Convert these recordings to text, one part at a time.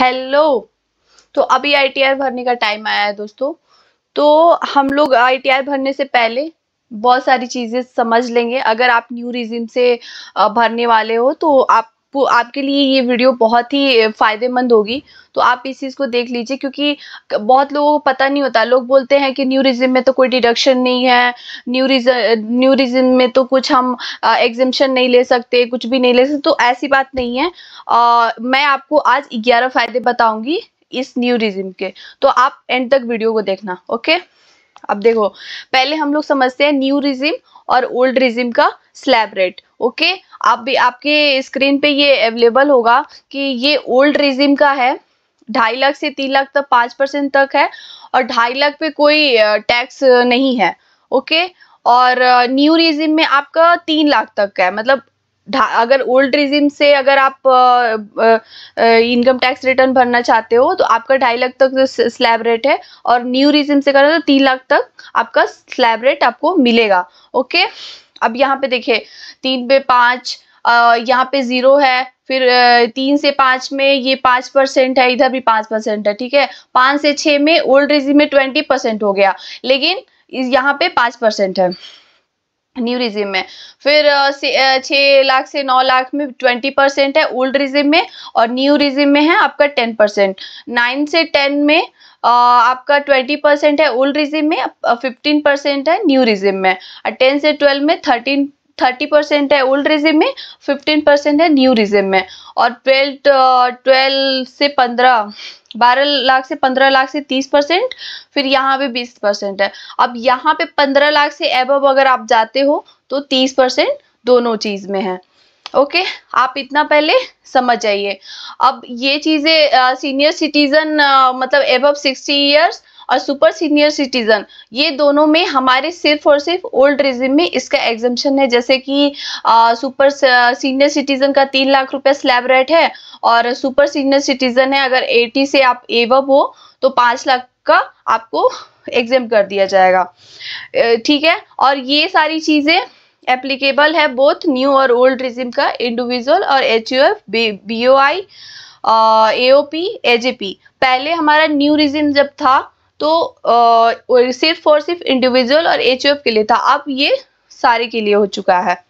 Hello तो अभी ITR भरने का टाइम आया है दोस्तों तो हम लोग आईटीआर भरने से पहले बहुत सारी चीज़ें समझ लेंगे अगर आप न्यू रिजिम से भरने वाले हो तो आप आपके लिए ये वीडियो बहुत ही फ़ायदेमंद होगी तो आप इस चीज़ को देख लीजिए क्योंकि बहुत लोगों को पता नहीं होता लोग बोलते हैं कि न्यू रिज्म में तो कोई डिडक्शन नहीं है न्यू रिज न्यू रिज्म में तो कुछ हम एग्जिमशन नहीं ले सकते कुछ भी नहीं ले सकते तो ऐसी बात नहीं है आ, मैं आपको आज ग्यारह फ़ायदे बताऊंगी इस न्यू रिज्म के तो आप एंड तक वीडियो को देखना ओके अब देखो पहले हम लोग समझते हैं न्यू रिज्म और ओल्ड रिज्म का स्लैब रेट ओके आप भी आपके स्क्रीन पे ये अवेलेबल होगा कि ये ओल्ड रिजिम का है ढाई लाख से तीन लाख तक पाँच परसेंट तक है और ढाई लाख पे कोई टैक्स नहीं है ओके और न्यू रिजिम में आपका तीन लाख तक है मतलब अगर ओल्ड रिजिम से अगर आप इनकम टैक्स रिटर्न भरना चाहते हो तो आपका ढाई लाख तक स्लैब रेट है और न्यू रिजिम से करो तो तीन लाख तक आपका स्लैब रेट आपको मिलेगा ओके अब यहाँ पे देखिए तीन पे पाँच यहाँ पे जीरो है फिर तीन से पाँच में ये पाँच परसेंट है इधर भी पाँच परसेंट है ठीक है पाँच से छः में ओल्ड एज में ट्वेंटी परसेंट हो गया लेकिन यहाँ पे पाँच परसेंट है न्यू रिजिम में फिर छः लाख से नौ लाख में ट्वेंटी परसेंट है ओल्ड रिजिम में और न्यू रिजिम में है आपका टेन परसेंट नाइन से टेन में आपका ट्वेंटी परसेंट है ओल्ड रिजिम में फिफ्टीन परसेंट है न्यू रिजिम में और टेन से ट्वेल्व में थर्टीन थर्टी परसेंट है ओल्ड रिजिम में फिफ्टीन परसेंट है न्यू रिजिम में और ट्वेल्व ट्वेल्व से पंद्रह बारह लाख से पंद्रह लाख से तीस परसेंट फिर यहाँ पे बीस परसेंट है अब यहाँ पे पंद्रह लाख से एबव अगर आप जाते हो तो तीस परसेंट दोनों चीज़ में है ओके okay, आप इतना पहले समझ जाइए अब ये चीज़ें सीनियर सिटीज़न मतलब एबव सिक्सटी ईयर्स और सुपर सीनियर सिटीजन ये दोनों में हमारे सिर्फ और सिर्फ ओल्ड रिजिम में इसका एग्जामेशन है जैसे कि आ, सुपर सीनियर सिटीजन का तीन लाख रुपए स्लैब रेट है और सुपर सीनियर सिटीजन है अगर एटी से आप एवब हो तो पांच लाख का आपको एग्जाम कर दिया जाएगा ठीक है और ये सारी चीज़ें एप्लीकेबल है बोथ न्यू और ओल्ड रिजिम का इंडिविजुअल और H U F B O I AOP AJP पहले हमारा न्यू रिजिम जब था तो सिर्फ और सिर्फ इंडिविजुअल और एच के लिए था अब ये सारे के लिए हो चुका है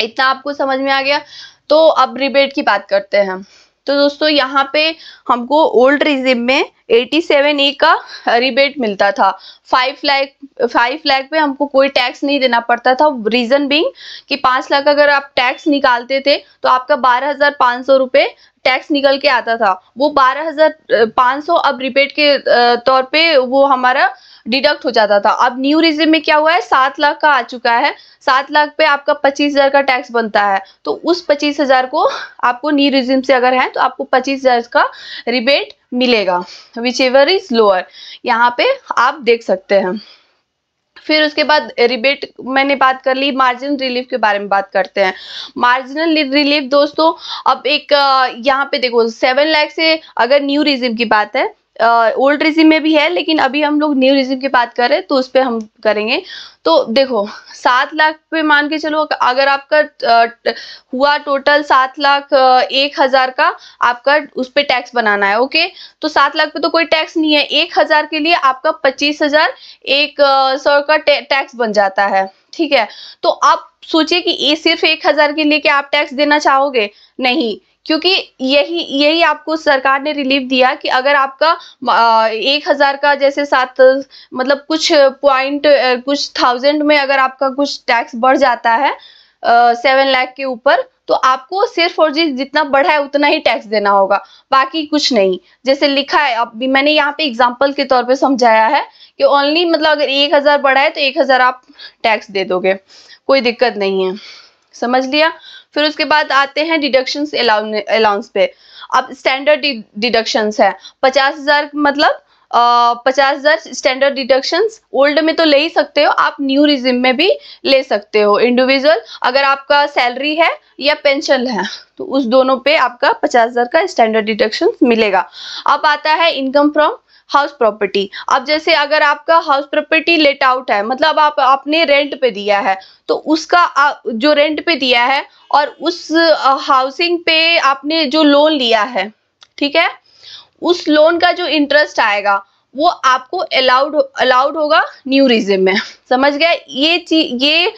इतना आपको समझ में आ गया तो अब रिबेट की बात करते हैं तो दोस्तों यहाँ पे हमको ओल्ड रिजिम में 87 ए e का रिबेट मिलता था फाइव लाख फाइव लाख पे हमको कोई टैक्स नहीं देना पड़ता था रीज़न बिंग कि 5 लाख अगर आप टैक्स निकालते थे तो आपका बारह हज़ार पाँच सौ टैक्स निकल के आता था वो बारह हजार पाँच सौ अब रिपेट के तौर पे वो हमारा डिडक्ट हो जाता था अब न्यू रिजिम में क्या हुआ है सात लाख का आ चुका है सात लाख पे आपका पच्चीस हजार का टैक्स बनता है तो उस पच्चीस हजार को आपको न्यू रिजिम से अगर है तो आपको पच्चीस हजार का रिबेट मिलेगा विच एवर इज लोअर यहाँ पे आप देख सकते हैं फिर उसके बाद रिबेट मैंने बात कर ली मार्जिन रिलीफ के बारे में बात करते हैं मार्जिनल रिलीफ दोस्तों अब एक यहाँ पे देखो सेवन लाख से अगर न्यू रिजिम की बात है ओल्ड रिजिम में भी है लेकिन अभी हम लोग न्यू रिजिम की बात करें तो उस पर हम करेंगे तो देखो सात लाख पे मान के चलो अगर आपका हुआ टोटल सात लाख एक हजार का आपका उस पर टैक्स बनाना है ओके तो सात लाख पे तो कोई टैक्स नहीं है एक हजार के लिए आपका पच्चीस हजार एक सौ का टैक्स बन जाता है ठीक है तो आप सोचिए कि ये सिर्फ एक हजार के लिए क्या आप टैक्स देना चाहोगे नहीं क्योंकि यही यही आपको सरकार ने रिलीफ दिया कि अगर आपका एक हज़ार का जैसे सात मतलब कुछ पॉइंट कुछ थाउजेंड में अगर आपका कुछ टैक्स बढ़ जाता है सेवन लाख के ऊपर तो आपको सिर्फ और जिस जितना बढ़ा है उतना ही टैक्स देना होगा बाकी कुछ नहीं जैसे लिखा है अब भी मैंने यहाँ पे एग्जाम्पल के तौर पे समझाया है कि ओनली मतलब अगर एक हज़ार बढ़ा है तो एक हज़ार आप टैक्स दे दोगे कोई दिक्कत नहीं है समझ लिया फिर उसके बाद आते हैं डिडक्शन अलाउंस पे अब स्टैंडर्ड डिडक्शन है पचास हजार मतलब पचास हजार स्टैंडर्ड डिडक्शन ओल्ड में तो ले ही सकते हो आप न्यू रिजिम में भी ले सकते हो इंडिविजुअल अगर आपका सैलरी है या पेंशन है तो उस दोनों पे आपका पचास हजार का स्टैंडर्ड डिडक्शन मिलेगा अब आता है इनकम फ्रॉम हाउस प्रॉपर्टी अब जैसे अगर आपका हाउस प्रॉपर्टी लेट आउट है मतलब आप आपने रेंट पे दिया है तो उसका जो रेंट पे दिया है और उस हाउसिंग पे आपने जो लोन लिया है ठीक है उस लोन का जो इंटरेस्ट आएगा वो आपको अलाउड अलाउड होगा न्यू रिजिम में समझ गया ये चीज ये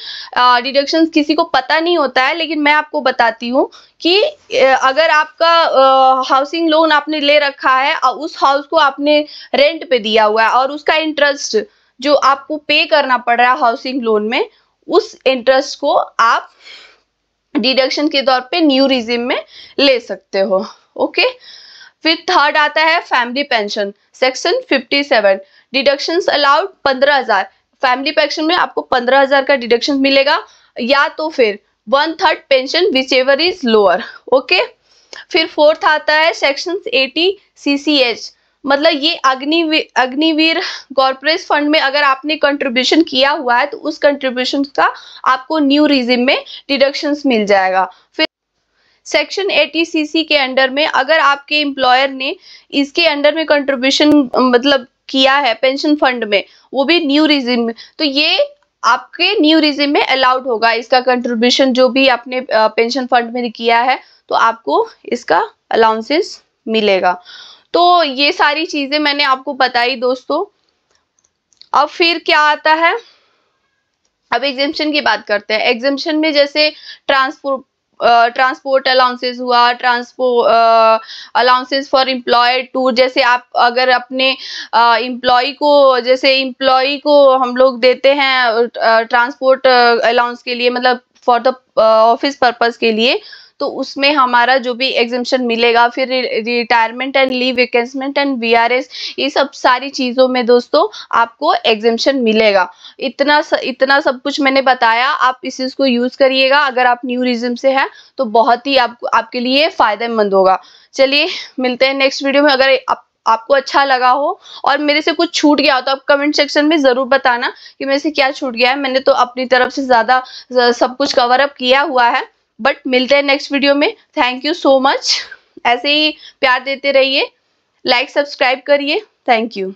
डिडक्शन किसी को पता नहीं होता है लेकिन मैं आपको बताती हूँ कि अगर आपका हाउसिंग लोन आपने ले रखा है और उस हाउस को आपने रेंट पे दिया हुआ है और उसका इंटरेस्ट जो आपको पे करना पड़ रहा है हाउसिंग लोन में उस इंटरेस्ट को आप डिडक्शन के तौर पे न्यू रिजिम में ले सकते हो ओके okay? फिर थर्ड आता है family pension section 57 deductions allowed 15000 family pension में आपको 15000 का डिडक्शन मिलेगा या तो फिर one third pension whichever is lower okay फिर फोर्थ आता है सेक्शन 80 सीसीएच मतलब ये अग्निवीर अग्निवीर कॉर्पोरेट फंड में अगर आपने कंट्रीब्यूशन किया हुआ है तो उस कंट्रीब्यूशन का आपको न्यू रिजिम में डिडक्शंस मिल जाएगा फिर सेक्शन एटीसीसी के अंडर में अगर आपके एम्प्लॉयर ने इसके अंडर में कंट्रीब्यूशन मतलब किया है पेंशन फंड में वो भी न्यू रिजिम में तो ये आपके न्यू रिजिम में अलाउड होगा इसका कंट्रीब्यूशन जो भी आपने पेंशन फंड में किया है तो आपको इसका अलाउंसेस मिलेगा तो ये सारी चीज़ें मैंने आपको बताई दोस्तों अब फिर क्या आता है अब एग्जिमशन की बात करते हैं एग्जिमशन में जैसे ट्रांसपोर्ट ट्रांसपोर्ट अलाउंसेज हुआ transport allowances for employ tour जैसे आप अगर अपने uh, को जैसे इम्प्लॉय को हम लोग देते हैं ट्रांसपोर्ट अलाउंस के लिए मतलब फॉर द ऑफिस पर्पज के लिए तो उसमें हमारा जो भी एग्जिबिशन मिलेगा फिर retirement and leave encashment and वी ये सब सारी चीज़ों में दोस्तों आपको एग्जिबिशन मिलेगा इतना इतना सब कुछ मैंने बताया आप इस चीज़ को यूज़ करिएगा अगर आप न्यू रिज्म से हैं तो बहुत ही आप, आपके लिए फ़ायदेमंद होगा चलिए मिलते हैं नेक्स्ट वीडियो में अगर आप आपको अच्छा लगा हो और मेरे से कुछ छूट गया हो तो आप कमेंट सेक्शन में ज़रूर बताना कि मेरे से क्या छूट गया है मैंने तो अपनी तरफ से ज़्यादा सब कुछ कवर अप किया हुआ है बट मिलते हैं नेक्स्ट वीडियो में थैंक यू सो मच ऐसे ही प्यार देते रहिए लाइक सब्सक्राइब करिए थैंक यू